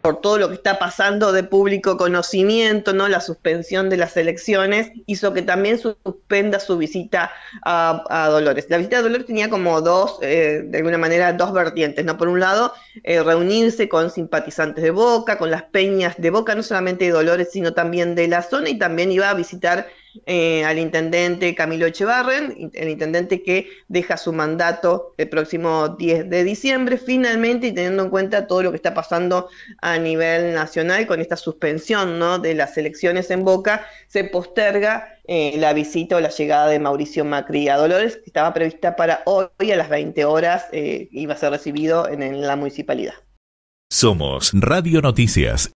por todo lo que está pasando de público conocimiento, ¿no? La suspensión de las elecciones hizo que también suspenda su visita a, Dolores. La visita a Dolores tenía como dos, eh, de alguna manera, dos vertientes, ¿no? Por un lado, eh, reunirse con simpatizantes de Boca, con las peñas de Boca, no solamente de Dolores, sino también de la zona, y también iba a visitar eh, al intendente Camilo Echevarren, el intendente que deja su mandato el próximo 10 de diciembre, finalmente, y teniendo en cuenta todo lo que está pasando a nivel nacional con esta suspensión ¿no? de las elecciones en Boca, se posterga eh, la visita o la llegada de Mauricio Macri a Dolores, que estaba prevista para hoy a las 20 horas, eh, iba a ser recibido en, en la municipalidad. Somos Radio Noticias.